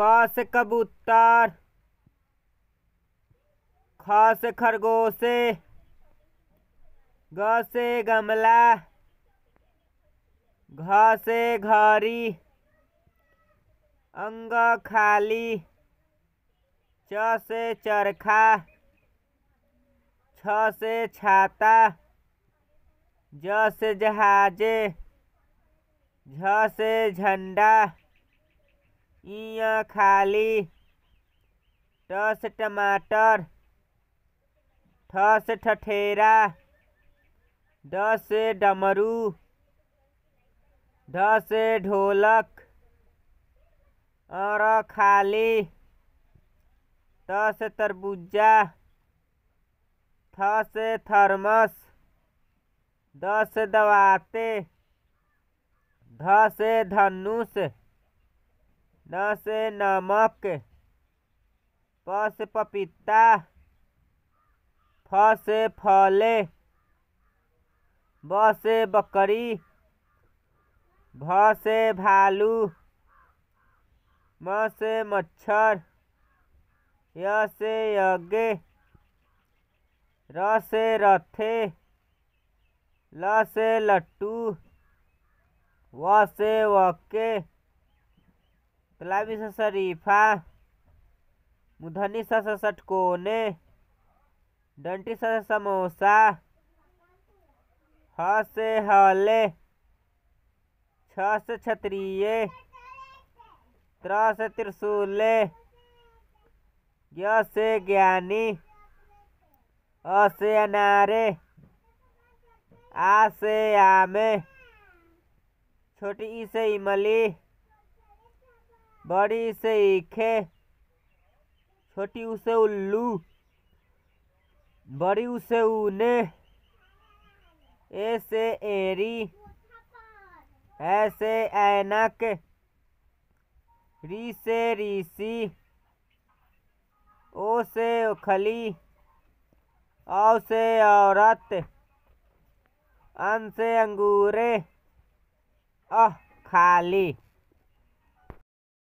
कास कबूतर खास खरगोशे ग से गमला घ से अंग खाली च से चरखा छ से छाता ज से जहाजे झ से झंडा खाली टस टमाटर ठस ठठेरा दस डमरू दस ढोलक और खाली दस तरबुजा थस थर्मस दस दवाते धस धनुष न से नमक प से पपीता फ से फले ब से बकरी भ से भालू म से मच्छर य से यज्ञ र से रथे ल से लट्टू व से वके तलाबी से शरीफा मुधनी सा से षटकोने डंटी से समोसा ह से हले छस से क्षत्रिय त्र से त्रिशूले ज्ञ से ज्ञानी अ से अनारे आ से आमे छोटी ई से इमली बड़ी से ईखे छोटी उसे उल्लू बड़ी उसे ऊने ए से एरी ए से ऐनक री से रीसी ओ से उखली औ से औरत अन से अंगूरे अ खाली